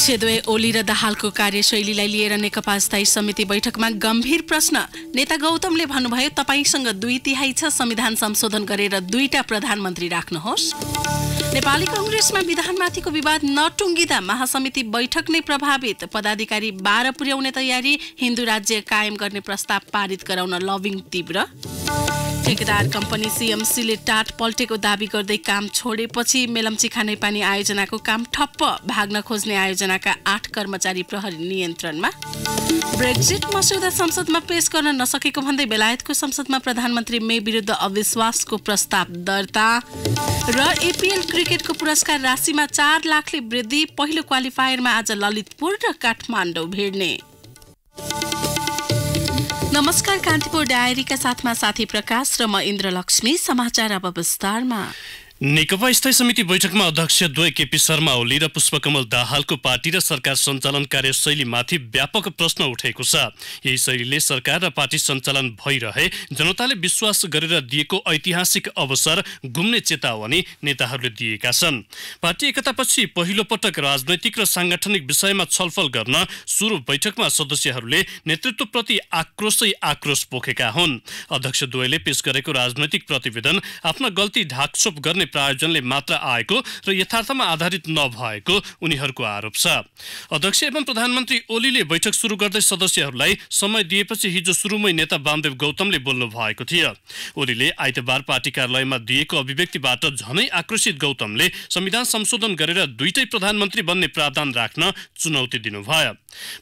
छेदोए ओली र दाहालको कार्यशैलीलाई लिएर नेकपा स्थायी समिति बैठकमा गम्भीर प्रश्न नेता गौतमले भन्नुभयो तपाईँसँग दुई तिहाई छ संविधान संशोधन गरेर दुईटा प्रधानमन्त्री राख्नुहोस् नेपाली कङ्ग्रेसमा विधानमाथिको विवाद नटुङ्गिँदा महासमिति बैठक नै प्रभावित पदाधिकारी बाह्र पुर्याउने तयारी हिन्दू राज्य कायम गर्ने प्रस्ताव पारित गराउन लभिङ तीव्र ठेकेदार कम्पनी सिएमसीले टाट पल्टेको दावी गर्दै काम छोडेपछि मेलम्ची पानी आयोजनाको काम ठप्प भाग्न खोज्ने आयोजनाका आठ कर्मचारी प्रहरी नियन्त्रणमा ब्रेक्जिट मस्यौदा संसदमा पेश गर्न नसकेको भन्दै बेलायतको संसदमा प्रधानमन्त्री मे विरुद्ध अविश्वासको प्रस्ताव दर्ता र एपिएल क्रिकेटको पुरस्कार राशिमा चार लाखले वृद्धि पहिलो क्वालिफायरमा आज ललितपुर र काठमाडौँ भिड्ने नमस्कार कान्तिपुर डायरीका साथमा साथी प्रकाश र म इन्द्रलक्ष्मी समाचार अब विस्तारमा नेकपा स्थायी समिति बैठकमा अध्यक्ष द्वय केपी शर्मा ओली र पुष्पकमल दाहालको पार्टी र सरकार सञ्चालन कार्यशैलीमाथि व्यापक प्रश्न उठेको छ यही शैलीले सरकार र पार्टी सञ्चालन भइरहे जनताले विश्वास गरेर दिएको ऐतिहासिक अवसर गुम्ने चेतावनी नेताहरूले दिएका छन् पार्टी एकतापछि पहिलो पटक राजनैतिक र साङ्गठनिक विषयमा छलफल गर्न सुरु बैठकमा सदस्यहरूले नेतृत्वप्रति आक्रोशै आक्रोश पोखेका हुन् अध्यक्ष द्वयले पेश गरेको राजनैतिक प्रतिवेदन आफ्ना गल्ती ढाकछोप गर्ने गर्ने प्रायोजनले मात्र आएको र यथार्थमा आधारित नभएको उनीहरूको आरोप छ अध्यक्ष एवं प्रधानमन्त्री ओलीले बैठक सुरु गर्दै सदस्यहरूलाई समय दिएपछि हिजो सुरुमै नेता वामदेव गौतमले बोल्नु भएको थियो ओलीले आइतबार पार्टी कार्यालयमा दिएको अभिव्यक्तिबाट झनै आक्रोशित गौतमले संविधान संशोधन गरेर दुईटै प्रधानमन्त्री बन्ने प्रावधान राख्न चुनौती दिनुभयो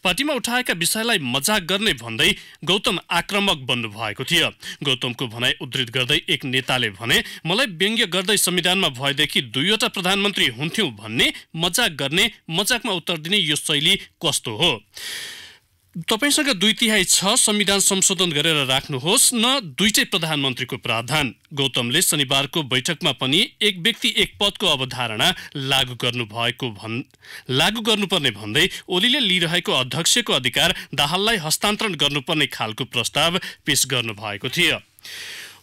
पार्टीमा उठाएका विषयलाई मजाक गर्ने भन्दै गौतम आक्रमक बन्नु भएको थियो गौतमको भनाइ उद्धित गर्दै एक नेताले भने मलाई व्यङ्ग्य गर्दै संविधानमा भएदेखि दुईवटा प्रधानमन्त्री हुन्थ्यौँ भन्ने मजाक गर्ने मजाकमा उत्तर दिने यो शैली कस्तो हो तपाईँसँग दुई तिहाई छ संविधान संशोधन गरेर राख्नुहोस् न दुईटै प्रधानमन्त्रीको प्रावधान गौतमले शनिबारको बैठकमा पनि एक व्यक्ति एक पदको अवधारणा लागू गर्नु भएको भन् लागू गर्नुपर्ने भन्दै ओलीले लिइरहेको अध्यक्षको अधिकार दाहाललाई हस्तान्तरण गर्नुपर्ने खालको प्रस्ताव पेश गर्नु भएको थियो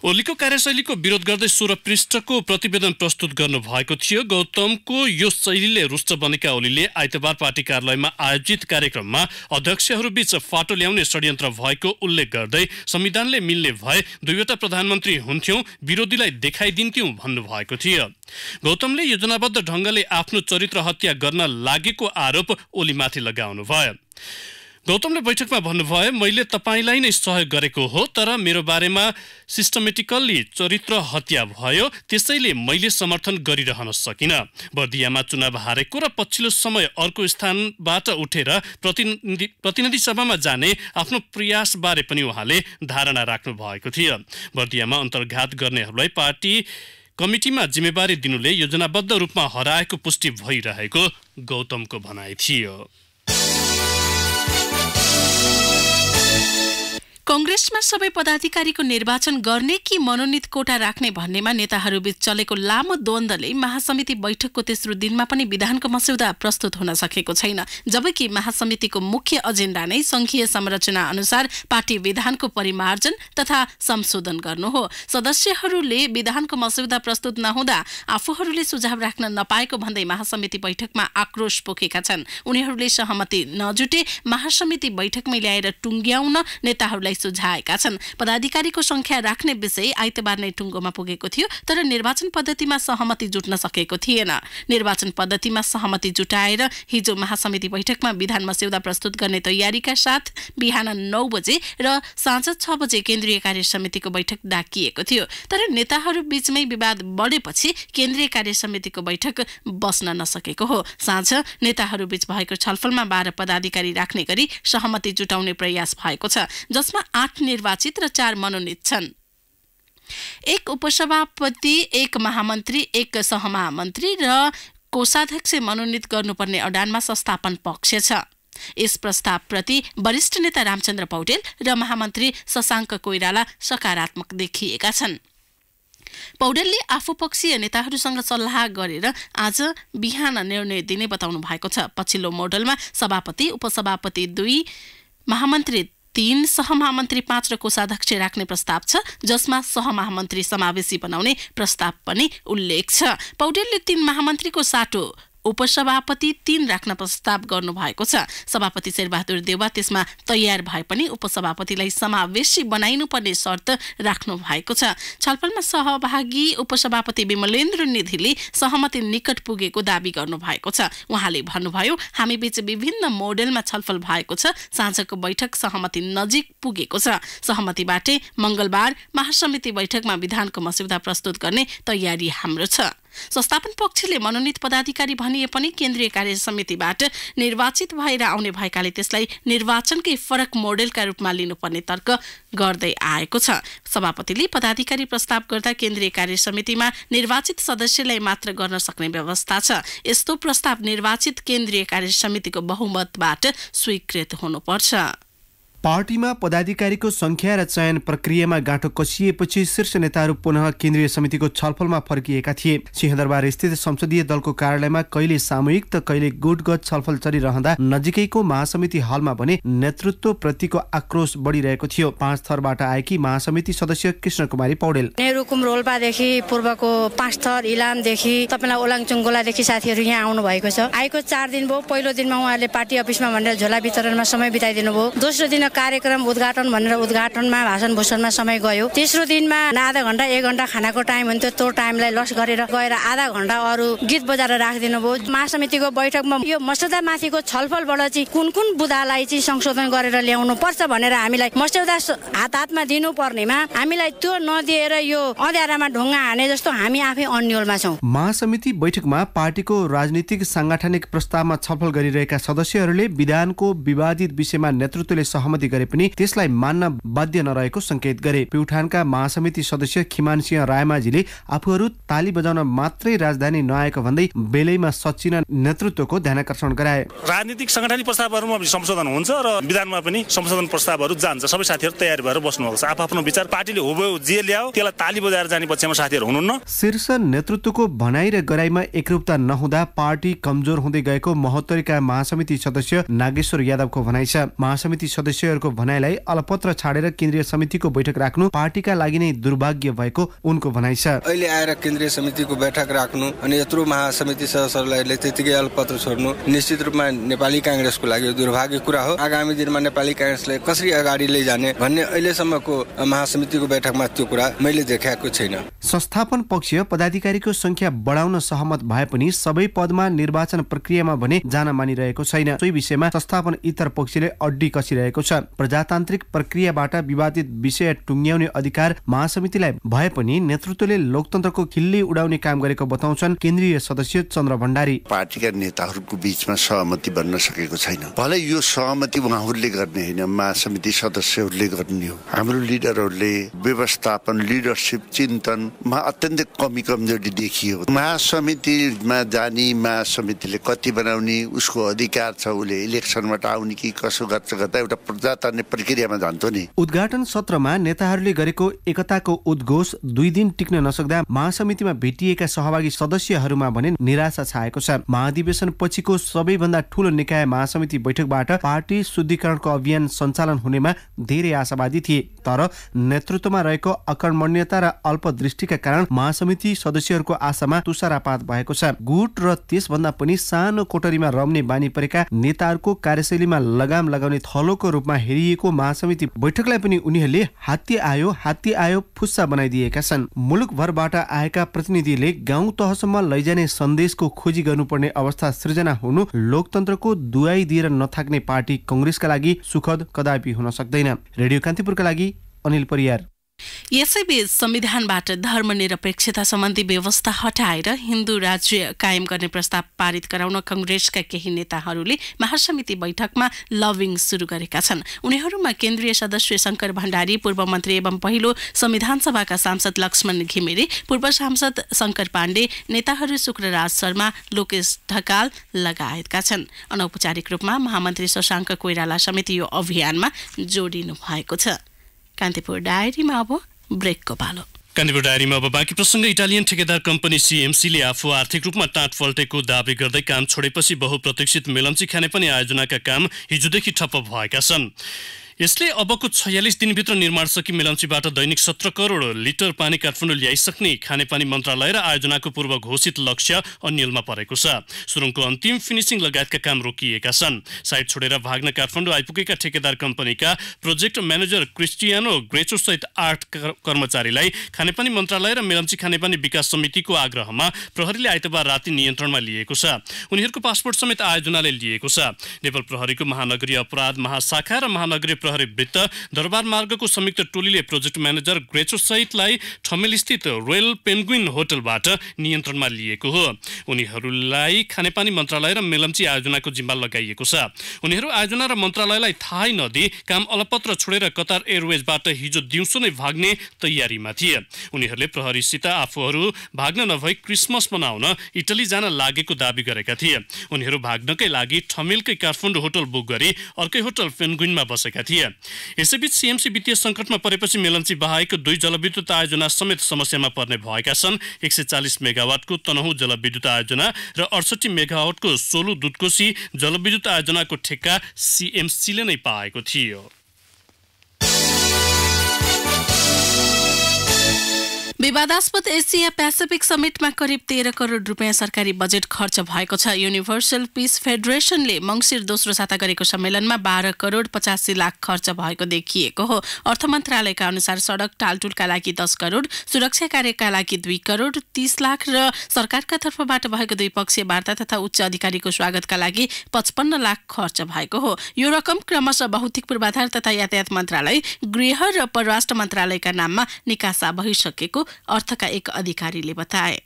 ओलीको कार्यशैलीको विरोध गर्दै सोह्र पृष्ठको प्रतिवेदन प्रस्तुत गर्नु भएको थियो गौतमको यो शैलीले रुष्ट बनेका ओलीले आइतबार पार्टी कार्यालयमा आयोजित कार्यक्रममा अध्यक्षहरूबीच फाटो ल्याउने षड्यन्त्र भएको उल्लेख गर्दै संविधानले मिल्ने भए दुईवटा प्रधानमन्त्री हुन्थ्यौं विरोधीलाई देखाइदिन्थ्यौं भन्नुभएको थियो गौतमले योजनाबद्ध ढङ्गले आफ्नो चरित्र हत्या गर्न लागेको आरोप ओलीमाथि लगाउनुभयो गौतमले बैठकमा भन्नुभयो मैले तपाईँलाई नै सहयोग गरेको हो तर मेरो बारेमा सिस्टमेटिकल्ली चरित्र हत्या भयो त्यसैले मैले समर्थन गरिरहन सकिनँ बर्दियामा चुनाव हारेको र पछिल्लो समय अर्को स्थानबाट उठेर प्रतिनिधि प्रतिनिधि सभामा जाने आफ्नो प्रयासबारे पनि उहाँले धारणा राख्नु भएको थियो बर्दियामा अन्तर्घात गर्नेहरूलाई पार्टी कमिटीमा जिम्मेवारी दिनुले योजनाबद्ध रूपमा हराएको पुष्टि भइरहेको गौतमको भनाइ थियो कङ्ग्रेसमा सबै पदाधिकारीको निर्वाचन गर्ने कि मनोनित कोटा राख्ने भन्नेमा नेताहरूबीच चलेको लामो द्वन्दले महासमिति बैठकको तेस्रो दिनमा पनि विधानको मस्यौदा प्रस्तुत हुन सकेको छैन जबकि महासमितिको मुख्य एजेन्डा नै संघीय संरचना अनुसार पार्टी विधानको परिमार्जन तथा संशोधन गर्नु हो सदस्यहरूले विधानको मस्यौदा प्रस्तुत नहुँदा आफूहरूले सुझाव राख्न नपाएको भन्दै महासमिति बैठकमा आक्रोश पोखेका छन् उनीहरूले सहमति नजुटे महासमिति बैठकमै ल्याएर टुङ्ग्याउन नेताहरूलाई सुझाएका छन् पदाधिकारीको संख्या राख्ने विषय आइतबार नै टुङ्गोमा पुगेको थियो तर निर्वाचन पद्धतिमा सहमति जुट्न सकेको थिएन निर्वाचन पद्धतिमा सहमति जुटाएर हिजो महासमिति बैठकमा विधान मस्यौदा प्रस्तुत गर्ने तयारीका साथ बिहान नौ बजे र साँझ छ बजे केन्द्रीय कार्य समितिको बैठक डाकिएको थियो तर नेताहरू बीचमै विवाद बढेपछि केन्द्रीय कार्य समितिको बैठक बस्न नसकेको हो साँझ नेताहरू बीच भएको छलफलमा बाह्र पदाधिकारी राख्ने गरी सहमति जुटाउने प्रयास भएको छ जसमा आठ निर्वाचित र चार मनोनित छन् एक उपसभापति एक महामन्त्री एक सहमहामन्त्री र कोषाध्यक्ष मनोनित गर्नुपर्ने अडानमा संस्थापन पक्ष छ यस प्रस्तावप्रति वरिष्ठ नेता रामचन्द्र पौडेल र महामन्त्री शशाङ्क कोइराला सकारात्मक देखिएका छन् पौडेलले आफू पक्षीय नेताहरूसँग सल्लाह गरेर आज बिहान निर्णय दिने बताउनु भएको छ पछिल्लो मोडलमा सभापति उपसभापति दुई महामन्त्री तीन सहमहामन्त्री पाँच र कोषाध्यक्ष राख्ने प्रस्ताव छ जसमा सहमहामन्त्री समावेशी बनाउने प्रस्ताव पनि उल्लेख छ पौडेलले तीन महामन्त्रीको साटो उपसभापति तीन राख्न प्रस्ताव गर्नुभएको छ सभापति शेरबहादुर देवा त्यसमा तयार भए पनि उपसभापतिलाई समावेशी बनाइनुपर्ने शर्त राख्नु भएको छ छलफलमा सहभागी उपसभापति विमलेन्द्र निधिले सहमति निकट पुगेको दावी गर्नुभएको छ उहाँले भन्नुभयो हामी बीच विभिन्न मोडेलमा छलफल भएको छ साँझको बैठक सहमति नजिक पुगेको छ सहमतिबाटै मङ्गलबार महासमिति बैठकमा विधानको मस्यौदा प्रस्तुत गर्ने तयारी हाम्रो छ संस्थापन पक्षले मनोनित पदाधिकारी भनिए पनि केन्द्रीय कार्य समितिबाट निर्वाचित भएर आउने भएकाले त्यसलाई निर्वाचनकै फरक मोडेलका रूपमा लिनुपर्ने तर्क गर्दै आएको छ सभापतिले पदाधिकारी प्रस्ताव गर्दा केन्द्रीय कार्य समितिमा निर्वाचित सदस्यलाई मात्र गर्न सक्ने व्यवस्था छ यस्तो प्रस्ताव निर्वाचित केन्द्रीय कार्य समितिको बहुमतबाट स्वीकृत हुनुपर्छ पार्टीमा पदाधिकारीको सङ्ख्या र चयन प्रक्रियामा गाँठो कसिएपछि शीर्ष नेताहरू पुनः केन्द्रीय समितिको छलफलमा फर्किएका थिए सिंहदरबार स्थित संसदीय दलको कार्यालयमा कहिले सामूहिक त कहिले गुटगत छलफल चलिरहँदा नजिकैको महासमिति हलमा भने नेतृत्व प्रतिको आक्रोश बढिरहेको थियो पाँच थरबाट आएकी महासमिति सदस्य कृष्ण कुमारी पौडेल रोल्पादेखि पूर्वको पाँच थर इलामदेखि तपाईँलाई ओलाङचुङ गोलादेखि साथीहरू यहाँ आउनु भएको छ आएको चार दिन भयो पहिलो दिनमा उहाँले पार्टी अफिसमा भनेर झोला वितरणमा समय बिताइदिनु भयो दोस्रो दिन कार्यक्रम उद्घाटन भनेर उद्घाटनमा भाषण भूषणमा समय गयो तेस्रो दिनमा आधा घन्टा एक घन्टा खानाको टाइम हुन्थ्यो त्यो टाइमलाई लस गरेर गएर आधा घन्टा अरू गीत बजाएर राखिदिनु भयो महासमितिको बैठकमा यो मस्यौदा माथिको छलफलबाट चाहिँ कुन कुन बुदालाई चाहिँ संशोधन गरेर ल्याउनु पर्छ भनेर हामीलाई मस्यौदा हात हातमा दिनुपर्नेमा हामीलाई त्यो नदिएर यो अध्यारामा ढुङ्गा हाने जस्तो हामी आफै अन्यलमा छौँ महासमिति बैठकमा पार्टीको राजनीतिक साङ्गठनिक प्रस्तावमा छलफल गरिरहेका सदस्यहरूले विधानको विवादित विषयमा नेतृत्वले सहमति विरोधी गरे पनि त्यसलाई मान्न बाध्य नरहेको संकेत गरे प्युठानका महासमिति सदस्य खिमान सिंह रायमाझीले आफूहरू ताली बजाउन मात्रै राजधानी नआएको भन्दै बेलैमा सचिन नेतृत्वको ध्यानकर्षण गराए राजनीतिक संगठन प्रस्तावहरूमा संशोधन हुन्छ र विधानमा पनि संशोधन प्रस्तावहरू जान्छ सबै साथीहरू तयार भएर बस्नुपर्छ आफ्नो विचार पार्टीले हो जे ल्यायो त्यसलाई ताली बजाएर जाने पक्षमा साथीहरू हुनुहुन्न शीर्ष नेतृत्वको भनाइ र गराइमा एकरूपता नहुँदा पार्टी कमजोर हुँदै गएको महोत्तरीका महासमिति सदस्य नागेश्वर यादवको भनाइ छ महासमिति सदस्य मन्त्रीहरूको भनाइलाई अलपत्र छाडेर केन्द्रीय समितिको बैठक राख्नु पार्टीका लागि नै दुर्भाग्य भएको उनको भनाइ छ अहिले आएर केन्द्रीय समितिको बैठक राख्नु अनि यत्रो महासमिति सदस्यहरूलाई त्यतिकै अलपत्र छोड्नु निश्चित रूपमा नेपाली काङ्ग्रेसको लागि दुर्भाग्य कुरा हो आगामी दिनमा नेपाली काङ्ग्रेसलाई कसरी अगाडि लैजाने भन्ने अहिलेसम्मको महासमितिको बैठकमा त्यो कुरा मैले देखाएको छैन संस्थापन पक्ष पदाधिकारीको संख्या बढाउन सहमत भए पनि सबै पदमा निर्वाचन प्रक्रियामा भने जान मानिरहेको छैन सोही विषयमा संस्थापन इतर पक्षले अड्डी कसिरहेको छ प्रजातान्त्रिक प्रक्रियाबाट विवादित विषय टुङ्ग्याउने अधिकार महासमितिलाई भए पनि नेतृत्वले लोकतन्त्रको खिल्ली उडाउने काम गरेको बताउँछन् केन्द्रीय सदस्य चन्द्र भण्डारी पार्टीका नेताहरूको बिचमा सहमति बन्न सकेको छैन भले यो सहमति उहाँहरूले गर्ने होइन महासमिति सदस्यहरूले गर्ने हो हाम्रो लिडरहरूले व्यवस्थापन लिडरसिप चिन्तनमा अत्यन्तै कमी कमजोरी देखियो महासमितिमा जाने महासमितिले कति बनाउने उसको अधिकार छ उसले इलेक्सनबाट आउने कि कसो गर्छ गर्दा एउटा कुरा प्रक्रियामा जान्छ नि उद्घाटन सत्रमा नेताहरूले गरेको एकताको उद्घोष दुई दिन टिक्न नसक्दा महासमितिमा भेटिएका सहभागी सदस्यहरूमा भने निराशा छाएको छ महाधिवेशन पछिको सबैभन्दा ठूलो निकाय महासमिति बैठकबाट पार्टी शुद्धिकरणको अभियान सञ्चालन हुनेमा धेरै आशावादी थिए तर नेतृत्वमा रहेको अकर्मण्यता र अल्पदृष्टिका कारण महासमिति सदस्यहरूको आशामा तुषारापात भएको छ गुट र त्यसभन्दा पनि सानो कोटरीमा रम्ने बानी परेका नेताहरूको कार्यशैलीमा लगाम लगाउने थलोको रूपमा रूपमा हेरिएको महासमिति बैठकलाई पनि उनीहरूले हात्ती आयो हात्ती आयो फुस्सा बनाइदिएका छन् मुलुकभरबाट आएका प्रतिनिधिले गाउँ तहसम्म लैजाने सन्देशको खोजी गर्नुपर्ने अवस्था सृजना हुनु लोकतन्त्रको दुवाई दिएर नथाक्ने पार्टी कङ्ग्रेसका लागि सुखद कदापि हुन सक्दैन रेडियो कान्तिपुरका लागि अनिल परियार यसैबीच संविधानबाट धर्मनिरपेक्षता सम्बन्धी व्यवस्था हटाएर हिन्दू राज्य कायम गर्ने प्रस्ताव पारित गराउन कंग्रेसका केही नेताहरूले महासमिति बैठकमा लभिङ सुरु गरेका छन् उनीहरूमा केन्द्रीय सदस्य शंकर भण्डारी पूर्व मन्त्री एवं पहिलो संविधान सभाका सांसद लक्ष्मण घिमिरे पूर्व सांसद शंकर पाण्डे नेताहरू शुक्रराज शर्मा लोकेश ढकाल लगायतका छन् अनौपचारिक रूपमा महामन्त्री शशाङ्क कोइराला समेत यो अभियानमा जोडिनु भएको छ कान्तिपुर डायरीमा अब ब्रेकको पालो कान्तिपुर डायरीमा अब बाँकी प्रसङ्ग इटालियन ठेकेदार कम्पनी सिएमसीले आफू आर्थिक रूपमा टाँट फल्टेको दावी गर्दै काम छोडेपछि बहुप्रतीक्षित मेलम्ची खाने पनि आयोजनाका काम हिजोदेखि ठप्प भएका छन् यसले अबको छयालिस दिनभित्र निर्माण सकी मेलम्चीबाट दैनिक सत्र करोड लिटर पानी काठमाडौँ ल्याइसक्ने खानेपानी मन्त्रालय र आयोजनाको पूर्व घोषित लक्ष्य अन्यलमा परेको छ सुरुङको अन्तिम फिनिसिङ लगायतका काम रोकिएका छन् साइट छोडेर भाग्न काठमाडौँ आइपुगेका ठेकेदार कम्पनीका प्रोजेक्ट म्यानेजर क्रिस्टियानो ग्रेचोसहित आठ कर्मचारीलाई खानेपानी मन्त्रालय र मेलम्ची खानेपानी विकास समितिको आग्रहमा प्रहरीले आइतबार राति नियन्त्रणमा लिएको छ उनीहरूको पासपोर्ट समेत आयोजनाले लिएको छ नेपाल प्रहरीको महानगरीय अपराध महाशाखा र महानगरीय प्रहरी वृत्त दरबार मार्गको संयुक्त टोलीले प्रोजेक्ट म्यानेजर सहितलाई ठमेलस्थित रोयल पेन्गुइन होटलबाट नियन्त्रणमा लिएको हो उनीहरूलाई खानेपानी मन्त्रालय र मेलम्ची आयोजनाको जिम्मा लगाइएको छ उनीहरू आयोजना र मन्त्रालयलाई थाहै नदिई काम अलपत्र छोडेर कतार एयरवेजबाट हिजो दिउँसो नै भाग्ने तयारीमा थिए उनीहरूले प्रहरीसित आफूहरू भाग्न नभई क्रिसमस मनाउन इटली जान लागेको दावी गरेका थिए उनीहरू भाग्नकै लागि ठमेलकै काठमाडौँ होटल बुक गरी अर्कै होटल पेनगुइनमा बसेका थिए थिए यसैबीच सिएमसी वित्तीय सङ्कटमा परेपछि मेलन्ची बाहेक दुई जलविद्युत आयोजना समेत समस्यामा पर्ने भएका छन् एक सय चालिस मेगावाटको तनहुँ जलविद्युत आयोजना र अडसठी मेगावाटको सोलु दुधकोशी जलविद्युत आयोजनाको ठेक्का सिएमसीले नै पाएको थियो विवादास्पद एसिया पेसिफिक समिटमा करिब तेह्र करोड रुपियाँ सरकारी बजेट खर्च भएको छ युनिभर्सल पिस फेडरेसनले मङ्सिर दोस्रो साता गरेको सम्मेलनमा बाह्र करोड पचासी लाख खर्च भएको देखिएको हो अर्थ मन्त्रालयका अनुसार सडक टालटुलका लागि दस करोड सुरक्षा कार्यका लागि दुई करोड तीस लाख र सरकारका तर्फबाट भएको द्विपक्षीय वार्ता तथा उच्च अधिकारीको स्वागतका लागि पचपन्न लाख खर्च भएको हो यो रकम क्रमशः भौतिक पूर्वाधार तथा यातायात मन्त्रालय गृह र परराष्ट्र मन्त्रालयका नाममा निकासा भइसकेको अर्थका एक अधिकारीले बताए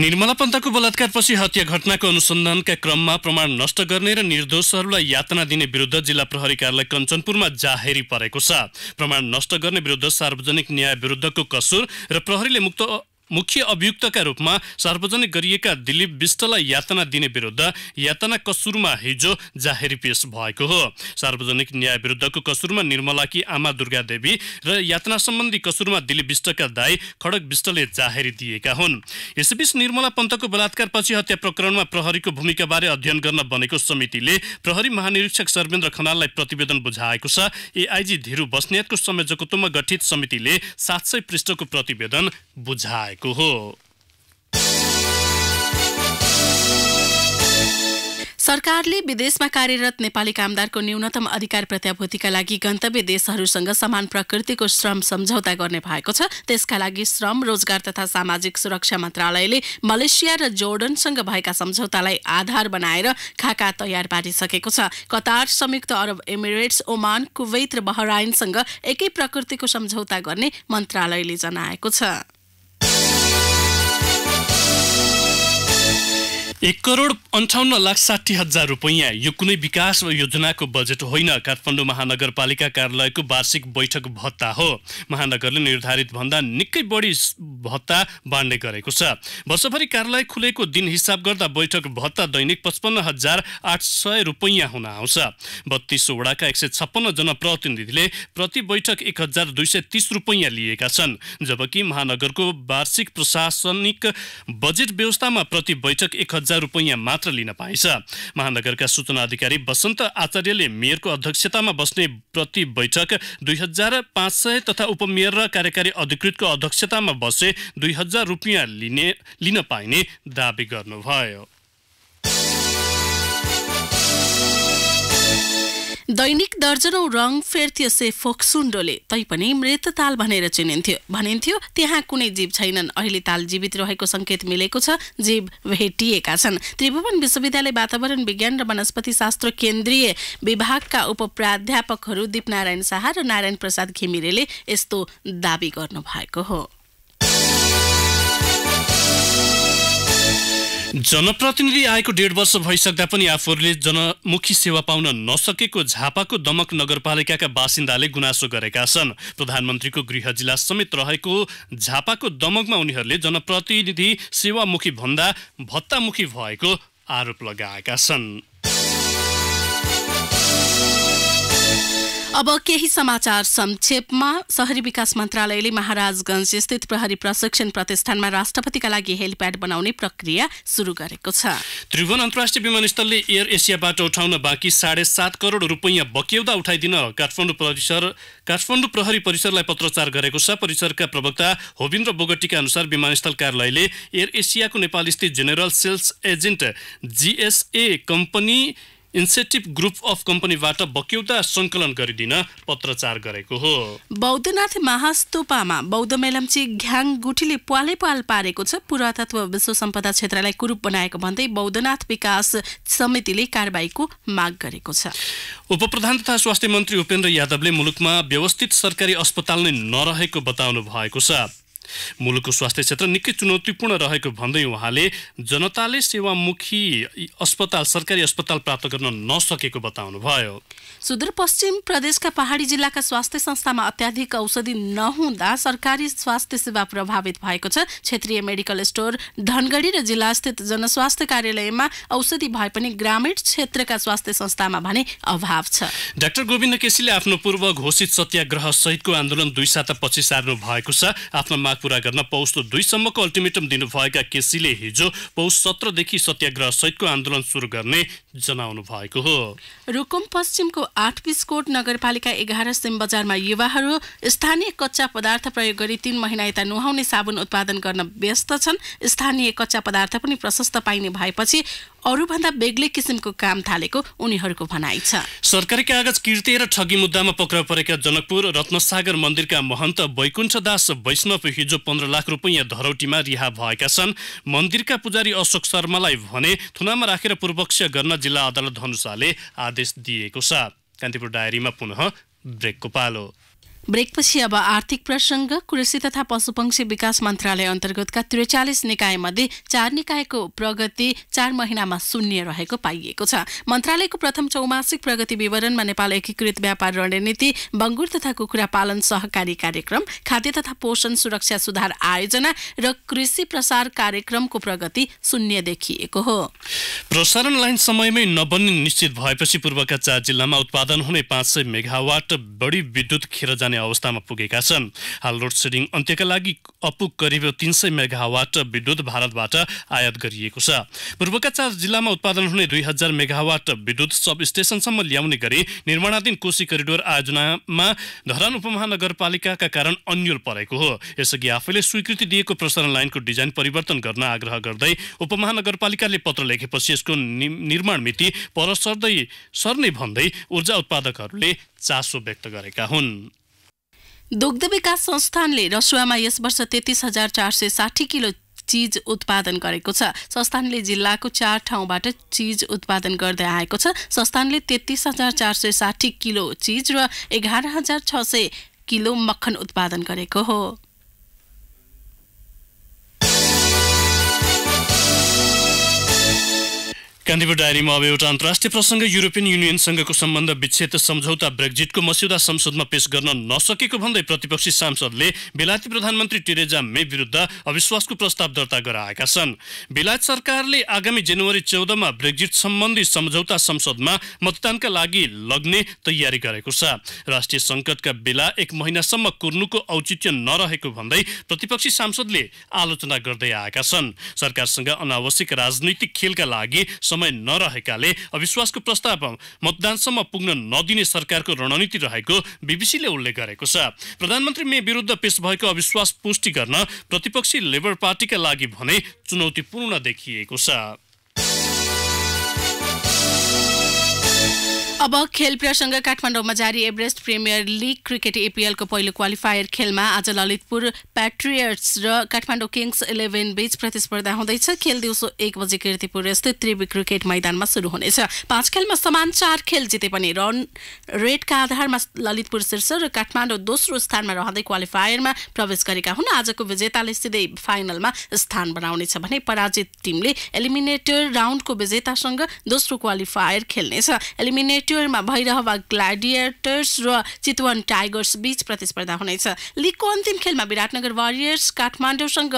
निर्मला पन्तको बलात्कारपछि हत्या घटनाको अनुसन्धानका क्रममा प्रमाण नष्ट गर्ने र निर्दोषहरूलाई यातना दिने विरुद्ध जिल्ला प्रहरी कार्यालय कञ्चनपुरमा जाहेरी परेको छ प्रमाण नष्ट गर्ने विरुद्ध सार्वजनिक न्याय विरुद्धको कसुर र प्रहरीले मुक्त मुख्य अभियुक्तका रूपमा सार्वजनिक गरिएका दिलीप विष्टलाई यातना दिने विरुद्ध यातना कसुरमा हिजो जाहेरी पेश भएको हो सार्वजनिक न्याय विरुद्धको कसुरमा निर्मलाकी आमा दुर्गा देवी र यातना सम्बन्धी कसुरमा दिलीप विष्टका दाई खडक विष्टले जाहेरी दिएका हुन् यसैबीच निर्मला पन्तको बलात्कारपछि हत्या प्रकरणमा प्रहरीको भूमिकाबारे अध्ययन गर्न बनेको समितिले प्रहरी महानिरीक्षक सर्वेन्द्र खनाललाई प्रतिवेदन बुझाएको छ एआइजी धिरू बस्नेतको संयोजकत्वमा गठित समितिले सात सय पृष्ठको प्रतिवेदन बुझाएको हो सरकारले विदेशमा कार्यरत नेपाली कामदारको न्यूनतम अधिकार प्रत्याभूतिका लागि गन्तव्य देशहरूसँग समान प्रकृतिको श्रम सम्झौता गर्ने भएको छ त्यसका लागि श्रम रोजगार तथा सामाजिक सुरक्षा मन्त्रालयले मलेसिया र जोर्डनसँग भएका सम्झौतालाई आधार बनाएर खाका तयार पारिसकेको छ कतार संयुक्त अरब इमिरेट्स ओमान कुवैत र बहराइनसँग एकै प्रकृतिको सम्झौता गर्ने मन्त्रालयले जनाएको छ एक करोड अन्ठाउन्न लाख साठी हजार रुपियाँ यो कुनै विकास योजनाको बजेट होइन काठमाडौँ महानगरपालिका कार्यालयको वार्षिक बैठक भत्ता हो महानगरले निर्धारित भन्दा निकै बढी भत्ता बाँड्ने गरेको छ वर्षभरि कार्यालय खुलेको दिन हिसाब गर्दा बैठक भत्ता दैनिक पचपन्न हजार आठ सय रुपैयाँ हुन आउँछ बत्तीसवटाका एक सय छप्पन्न जनप्रतिनिधिले प्रति बैठक एक हजार दुई सय तिस रुपैयाँ लिएका छन् जबकि महानगरको वार्षिक प्रशासनिक बजेट व्यवस्थामा प्रति बैठक एक हजार हजार रुपियाँ मात्र लिन पाइन्छ महानगरका सूचना अधिकारी वसन्त आचार्यले मेयरको अध्यक्षतामा बस्ने प्रति बैठक दुई हजार पाँच सय तथा उपमेयर र कार्यकारी अधिकृतको अध्यक्षतामा बसे दुई हजार रुपियाँ लिने लिन पाइने दावी गर्नुभयो दैनिक दर्जनौ रङ फेर्थ्यो से फोक्सुन्डोले तैपनि मृत ताल भनेर चिनिन्थ्यो भनिन्थ्यो त्यहाँ कुनै जीव छैनन् अहिले ताल जीवित रहेको सङ्केत मिलेको छ जीव भेटिएका छन् त्रिभुवन विश्वविद्यालय वातावरण विज्ञान र वनस्पति शास्त्र केन्द्रीय विभागका उप प्राध्यापकहरू दीपनारायण शाह र नारायण प्रसाद घिमिरेले यस्तो दावी गर्नुभएको हो जनप्रतिनिधि आएको डेढ वर्ष भइसक्दा पनि आफूहरूले जनमुखी सेवा पाउन नसकेको झापाको दमक नगरपालिकाका बासिन्दाले गुनासो गरेका छन् प्रधानमन्त्रीको गृह जिल्ला समेत रहेको झापाको दमकमा उनीहरूले जनप्रतिनिधि सेवामुखी भन्दा भत्तामुखी भएको आरोप लगाएका छन् अब केही समाचार संक्षेपमा शहरी विकास मन्त्रालयले महाराजगंज स्थित प्रहरी प्रशिक्षण प्रतिष्ठानमा राष्ट्रपतिका लागि हेलिप्याड बनाउने प्रक्रिया सुरु गरेको छ त्रिभुवन अन्तर्राष्ट्रिय विमानस्थलले एयर एसियाबाट उठाउन बाँकी साढे सात करोड रुपैयाँ बकेउदा उठाइदिन काठमाडौँ परिसर काठमाडौँ प्रहरी परिसरलाई पत्रचार गरेको छ परिसरका प्रवक्ता होविन्द्र बोगटीका अनुसार विमानस्थल कार्यालयले एयर एसियाको नेपाल स्थित general sales agent GSA company incentive group of कम्पनीबाट बक्यौता सङ्कलन गरिदिन पत्रचार गरेको हो बौद्धनाथ महास्तुपामा बौद्ध मेलम्ची घ्याङ गुठीले पालै पाल पारेको छ पुरातत्व विश्व सम्पदा क्षेत्रलाई कुरूप बनाएको भन्दै बौद्धनाथ विकास समितिले कारवाहीको माग गरेको छ उपप्रधान तथा स्वास्थ्य मन्त्री उपेन्द्र यादवले मुलुकमा व्यवस्थित सरकारी अस्पताल नै नरहेको बताउनु भएको छ मुलुकको स्वास्थ्य क्षेत्र निकै चुनौतीपूर्ण रहेको भन्दै उहाँले जनताले सेवामुखी अस्पताल सरकारी अस्पताल प्राप्त गर्न नसकेको बताउनुभयो सुदूरपश्चिम प्रदेशका पहाडी जिल्लाका स्वास्थ्य संस्थामा अत्याधिक औषधि नहुँदा सरकारी स्वास्थ्य सेवा प्रभावित भएको छ क्षेत्रीय मेडिकल स्टोर धनगढी र जिल्लास्थित जनस्वास्थ्य कार्यालयमा औषधि भए पनि ग्रामीण क्षेत्रका स्वास्थ्य संस्थामा भने अभाव छ डाक्टर गोविन्द केसीले आफ्नो पूर्व घोषित सत्याग्रह सहितको आन्दोलन दुई साता पछि सार्नु भएको छ आफ्नो पूरा गर्न पौष दुईसम्मको अल्टिमेटम दिनुभएका केसीले हिजो पौष सत्रदेखि सत्याग्रह सहितको आन्दोलन सुरु गर्ने जनाउनु भएको हो रुकुम पश्चिमको आठ बिस्कोट नगरपालिका एघार सिम बजारमा युवाहरू स्थानीय कच्चा पदार्थ प्रयोग गरी तीन महिना यता नुहाउने साबुन उत्पादन गर्न व्यस्त छन् स्थानीय कच्चा पदार्थ पनि प्रशस्त पाइने भएपछि अरूभन्दा बेग्लै किसिमको काम थालेको उनीहरूको भनाइ छ सरकारी कागज किर्ते र ठगी मुद्दामा पक्राउ परेका जनकपुर रत्नसागर मन्दिरका महन्त वैकुण्ठ दास वैष्णव हिजो पन्ध्र लाख रुपियाँ धरौटीमा रिहा भएका छन् मन्दिरका पुजारी अशोक शर्मालाई भने थुनामा राखेर पूर्वक्ष गर्न जिल्ला अदालत धनुषाले आदेश दिएको छ कान्तिपुर डायरीमा पुनः ब्रेकको पालो ब्रेकपछि अब आर्थिक प्रसङ्ग कृषि तथा पशुपक्षी विकास मन्त्रालय अन्तर्गतका त्रिचालिस निकायमध्ये चार निकायको प्रगति चार महिनामा शून्य रहेको पाइएको छ मन्त्रालयको प्रथम चौमासिक प्रगति विवरणमा नेपाल एकीकृत व्यापार रणनीति बङ्गुर तथा कुखुरा पालन सहकारी कार्यक्रम खाद्य तथा पोषण सुरक्षा सुधार आयोजना र कृषि प्रसार कार्यक्रमको प्रगति शून्य देखिएको हो प्रसारण लाइन समयमै नबन्ने निश्चित भएपछि पूर्वका चार जिल्लामा उत्पादन हुने पाँच सय मेगावाट बढी विद्युत खेर जाने अवस्थामा पुगेका छन् हाल लोड सेडिङ अन्त्यका लागि अपुग करिब तिन सय मेगावाट विद्युत भारतबाट आयात गरिएको छ पूर्वका चार जिल्लामा उत्पादन हुने दुई हजार मेगावाट विद्युत सब स्टेसनसम्म ल्याउने गरी निर्माणाधीन कोशी करिडोर आयोजनामा धरान उपमहानगरपालिकाका कारण अन्यल परेको हो यसअघि आफैले स्वीकृति दिएको प्रसारण लाइनको डिजाइन परिवर्तन गर्न आग्रह गर्दै उपमहानगरपालिकाले पत्र लेखेपछि यसको निर्माण मिति पर सर्दै सर्ने भन्दै ऊर्जा उत्पादकहरूले चासो व्यक्त गरेका हुन् दुग्ध विकास संस्थानले रसुवामा यस वर्ष तेत्तिस हजार चार सय साठी किलो चिज उत्पादन गरेको छ संस्थानले जिल्लाको चार ठाउँबाट चिज उत्पादन गर्दै आएको छ संस्थानले तेत्तिस हजार चार सय साठी किलो चिज र एघार हजार छ सय किलो मक्खन उत्पादन गरेको हो कान्तिपुर डायरीमा अब एउटा अन्तर्राष्ट्रिय प्रसङ्ग युरोपियन युनियनसँगको सम्बन्ध विच्छेद सम्झौता ब्रेक्जिटको मस्यौदा संसदमा पेश गर्न नसकेको भन्दै प्रतिपक्षी सांसदले बेलायती प्रधानमन्त्री टेरेजा मे विरुद्ध अविश्वासको प्रस्ताव दर्ता गराएका छन् बेलायत सरकारले आगामी जनवरी चौधमा ब्रेक्जिट सम्बन्धी सम्झौता संसदमा मतदानका लागि लग्ने तयारी गरेको छ राष्ट्रिय सङ्कटका बेला एक महिनासम्म कुर्नुको औचित्य नरहेको भन्दै प्रतिपक्षी सांसदले आलोचना गर्दै आएका छन् सरकारसँग अनावश्यक राजनीतिक खेलका लागि समय नरहेकाले अविश्वासको प्रस्ताव मतदानसम्म पुग्न नदिने सरकारको रणनीति रहेको बिबिसीले उल्लेख गरेको छ प्रधानमन्त्री मे विरुद्ध पेश भएको अविश्वास पुष्टि गर्न प्रतिपक्षी लेबर पार्टीका लागि भने चुनौतीपूर्ण देखिएको छ अब खेल प्रसङ्ग काठमाडौँमा जारी एभरेस्ट प्रिमियर लिग क्रिकेट एपिएलको पहिलो क्वालिफायर खेलमा आज ललितपुर प्याट्रियट्स र काठमाडौँ किङ्स इलेभेन बीच प्रतिस्पर्धा हुँदैछ खेल दिउँसो एक बजे किर्तिपुर स्थित त्रिवी क्रिकेट मैदानमा सुरु हुनेछ पाँच खेलमा समान चार खेल जिते पनि रन रेटका आधारमा ललितपुर शीर्ष र काठमाडौँ दोस्रो स्थानमा रहँदै क्वालिफायरमा प्रवेश गरेका हुन् आजको विजेताले सिधै फाइनलमा स्थान बनाउनेछ भने पराजित टिमले एलिमिनेटर राउन्डको विजेतासँग दोस्रो क्वालिफायर खेल्नेछ एलिमिनेट टुरमा भइरहेका ग्ल्याडिएटर्स र चितवन टाइगर्स बीच प्रतिस्पर्धा हुनेछ लिगको अन्तिम खेलमा विराटनगर वारियर्स काठमाडौँसँग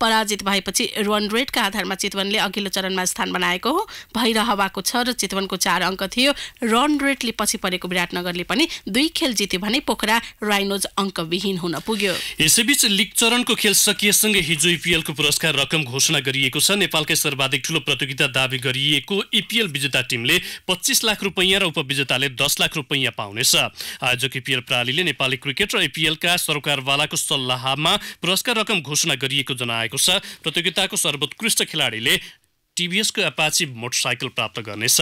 पराजित भएपछि रन रेटका आधारमा चितवनले अघिल्लो चरणमा स्थान बनाएको हो भैरहवाको छ र चितवनको चार अङ्क थियो रन रेटले पछि परेको विराटनगरले पनि दुई खेल जित्यो भने पोखरा राइनोज अङ्कविहीन हुन पुग्यो यसैबीच लिग चरणको खेल सकिएसँगै हिजो इपिएलको e पुरस्कार रकम घोषणा गरिएको छ नेपालकै सर्वाधिक ठूलो प्रतियोगिता दावी गरिएको इपिएल e विजेता टिमले पच्चिस लाख रुपियाँ र उपविजेताले दस लाख रुपियाँ पाउनेछ आयोजक इपिएल e प्रणालीले नेपाली क्रिकेट र इपिएलका सरकारवालाको सल्लाहमा पुरस्कार रकम घोषणा गरिएको जनाए भएको छ प्रतियोगिताको सर्वोत्कृष्ट खेलाडीले टिभीएसको एपाची मोटरसाइकल प्राप्त गर्नेछ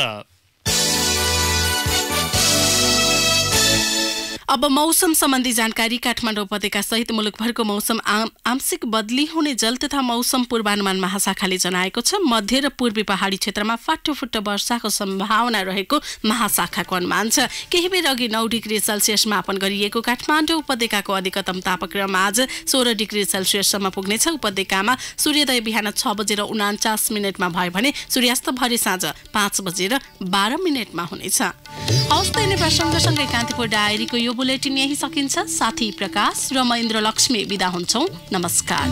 अब मौसम सम्बन्धी जानकारी काठमाडौँ उपत्यका सहित मुलुकभरको मौसम आंशिक बदली हुने जल तथा मौसम पूर्वानुमान महाशाखाले जनाएको छ मध्य र पूर्वी पहाडी क्षेत्रमा फाटोफुट्टो वर्षाको सम्भावना रहेको महाशाखाको अनुमान छ केही बेर अघि नौ डिग्री सेल्सियस मापन गरिएको काठमाडौँ उपत्यकाको अधिकतम तापक्रम आज सोह्र डिग्री सेल्सियससम्म पुग्नेछ उपत्यकामा सूर्योदय बिहान छ बजेर उनान्चास मिनटमा भयो भने सूर्यास्त भरे साँझ पाँच बजेर बाह्र मिनटमा हुनेछ हवस् त सँगसँगै कान्तिपुर डायरीको यो बुलेटिन यही सकिन्छ साथी प्रकाश र म इन्द्रलक्ष्मी विदा हुन्छौँ नमस्कार